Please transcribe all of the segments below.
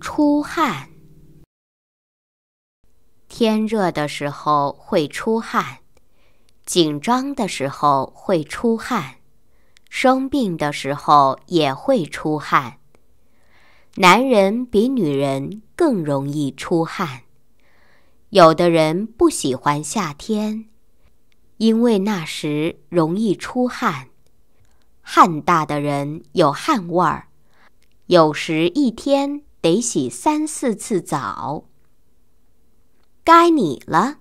出汗。天热的时候会出汗，紧张的时候会出汗，生病的时候也会出汗。男人比女人更容易出汗。有的人不喜欢夏天。因为那时容易出汗，汗大的人有汗味儿，有时一天得洗三四次澡。该你了，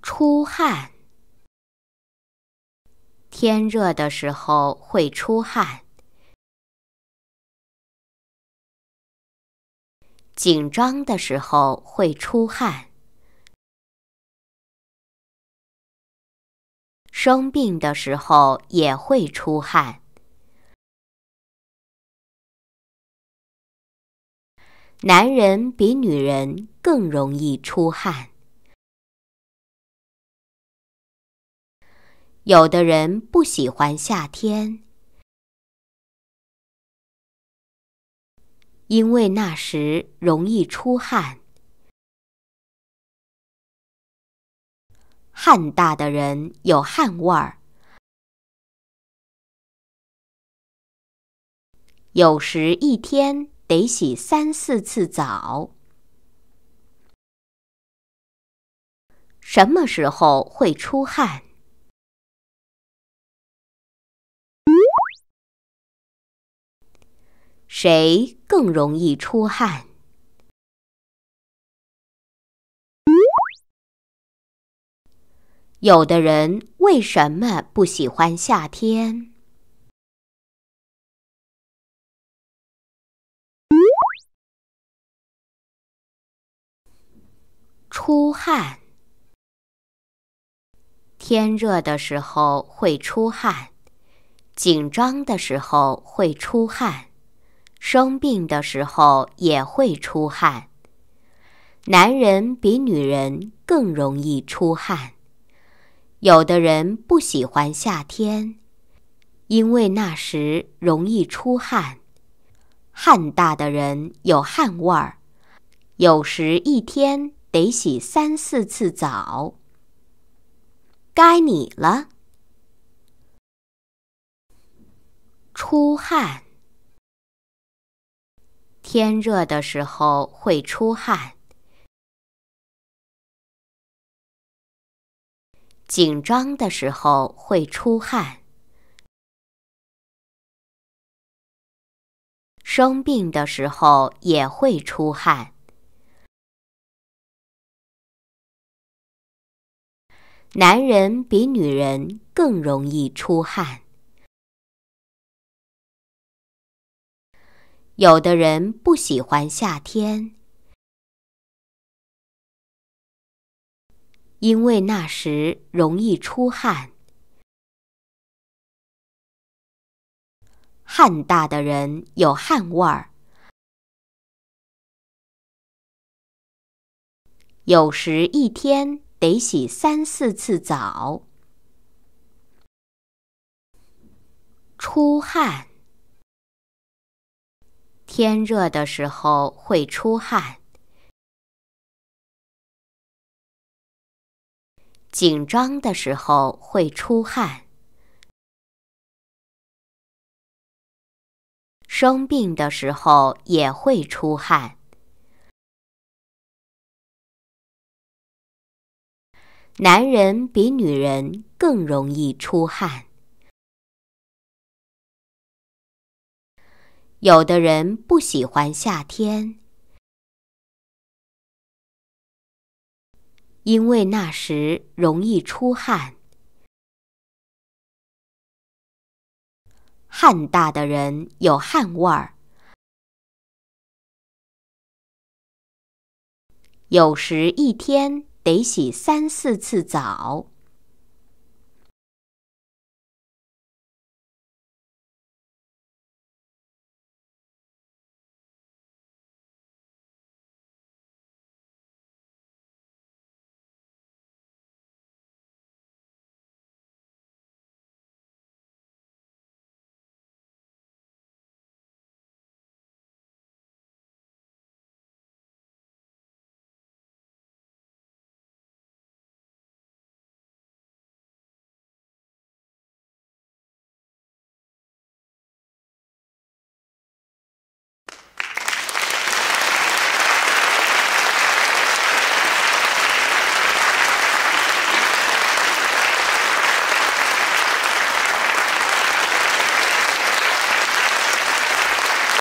出汗。天热的时候会出汗，紧张的时候会出汗。生病的时候也会出汗。男人比女人更容易出汗。有的人不喜欢夏天，因为那时容易出汗。汗大的人有汗味儿，有时一天得洗三四次澡。什么时候会出汗？谁更容易出汗？有的人为什么不喜欢夏天？出汗。天热的时候会出汗，紧张的时候会出汗，生病的时候也会出汗。男人比女人更容易出汗。有的人不喜欢夏天，因为那时容易出汗，汗大的人有汗味儿，有时一天得洗三四次澡。该你了，出汗，天热的时候会出汗。紧张的时候会出汗，生病的时候也会出汗。男人比女人更容易出汗。有的人不喜欢夏天。因为那时容易出汗，汗大的人有汗味儿，有时一天得洗三四次澡。出汗，天热的时候会出汗。紧张的时候会出汗，生病的时候也会出汗。男人比女人更容易出汗。有的人不喜欢夏天。因为那时容易出汗，汗大的人有汗味儿，有时一天得洗三四次澡。